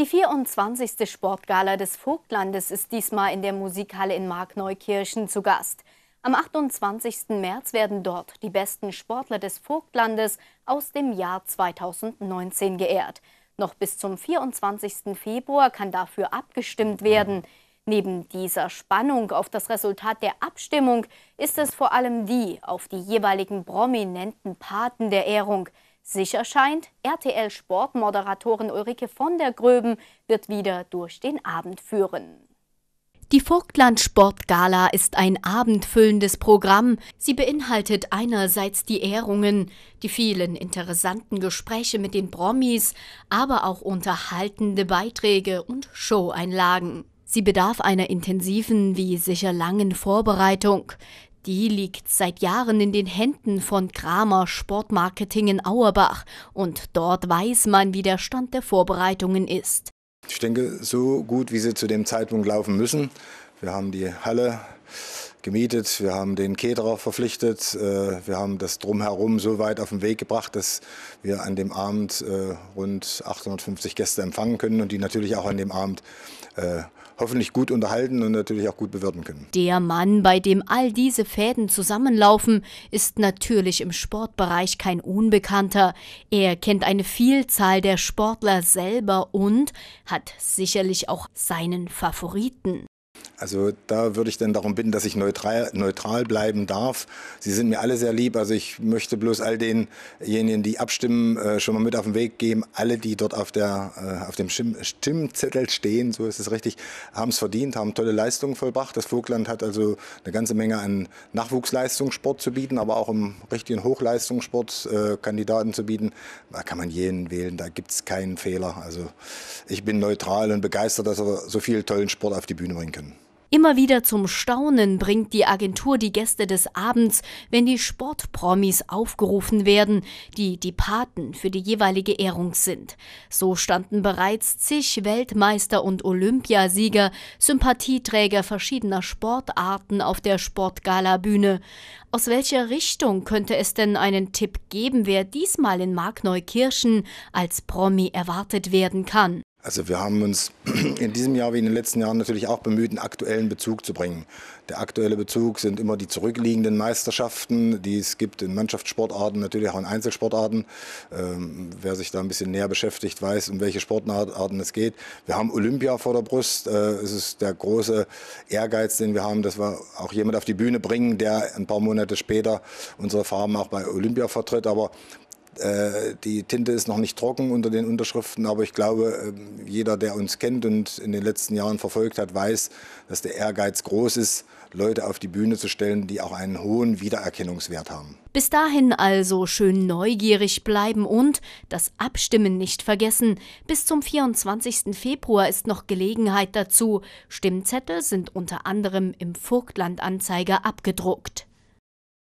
Die 24. Sportgala des Vogtlandes ist diesmal in der Musikhalle in Markneukirchen zu Gast. Am 28. März werden dort die besten Sportler des Vogtlandes aus dem Jahr 2019 geehrt. Noch bis zum 24. Februar kann dafür abgestimmt werden. Neben dieser Spannung auf das Resultat der Abstimmung ist es vor allem die auf die jeweiligen prominenten Paten der Ehrung, Sicher scheint, RTL-Sportmoderatorin Ulrike von der Gröben wird wieder durch den Abend führen. Die Vogtland Sportgala ist ein abendfüllendes Programm. Sie beinhaltet einerseits die Ehrungen, die vielen interessanten Gespräche mit den Promis, aber auch unterhaltende Beiträge und Showeinlagen. Sie bedarf einer intensiven wie sicher langen Vorbereitung. Die liegt seit Jahren in den Händen von Kramer Sportmarketing in Auerbach und dort weiß man, wie der Stand der Vorbereitungen ist. Ich denke, so gut, wie sie zu dem Zeitpunkt laufen müssen, wir haben die Halle gemietet, wir haben den Keterer verpflichtet, äh, wir haben das Drumherum so weit auf den Weg gebracht, dass wir an dem Abend äh, rund 850 Gäste empfangen können und die natürlich auch an dem Abend äh, hoffentlich gut unterhalten und natürlich auch gut bewirten können. Der Mann, bei dem all diese Fäden zusammenlaufen, ist natürlich im Sportbereich kein Unbekannter. Er kennt eine Vielzahl der Sportler selber und hat sicherlich auch seinen Favoriten. Also da würde ich dann darum bitten, dass ich neutral, neutral bleiben darf. Sie sind mir alle sehr lieb. Also ich möchte bloß all denjenigen, die abstimmen, äh, schon mal mit auf den Weg geben. Alle, die dort auf, der, äh, auf dem Stimmzettel stehen, so ist es richtig, haben es verdient, haben tolle Leistungen vollbracht. Das Vogtland hat also eine ganze Menge an Nachwuchsleistungssport zu bieten, aber auch im richtigen Hochleistungssport äh, Kandidaten zu bieten. Da kann man jeden wählen, da gibt es keinen Fehler. Also ich bin neutral und begeistert, dass wir so viel tollen Sport auf die Bühne bringen können. Immer wieder zum Staunen bringt die Agentur die Gäste des Abends, wenn die Sportpromis aufgerufen werden, die die Paten für die jeweilige Ehrung sind. So standen bereits zig Weltmeister und Olympiasieger, Sympathieträger verschiedener Sportarten auf der Sportgala-Bühne. Aus welcher Richtung könnte es denn einen Tipp geben, wer diesmal in Markneukirchen als Promi erwartet werden kann? Also wir haben uns in diesem Jahr wie in den letzten Jahren natürlich auch bemüht, einen aktuellen Bezug zu bringen. Der aktuelle Bezug sind immer die zurückliegenden Meisterschaften, die es gibt in Mannschaftssportarten, natürlich auch in Einzelsportarten. Ähm, wer sich da ein bisschen näher beschäftigt, weiß, um welche Sportarten es geht. Wir haben Olympia vor der Brust. Äh, es ist der große Ehrgeiz, den wir haben, dass wir auch jemanden auf die Bühne bringen, der ein paar Monate später unsere Farben auch bei Olympia vertritt. Aber äh, die Tinte ist noch nicht trocken unter den Unterschriften, aber ich glaube, ähm, jeder, der uns kennt und in den letzten Jahren verfolgt hat, weiß, dass der Ehrgeiz groß ist, Leute auf die Bühne zu stellen, die auch einen hohen Wiedererkennungswert haben. Bis dahin also schön neugierig bleiben und das Abstimmen nicht vergessen. Bis zum 24. Februar ist noch Gelegenheit dazu. Stimmzettel sind unter anderem im Vogtlandanzeiger abgedruckt.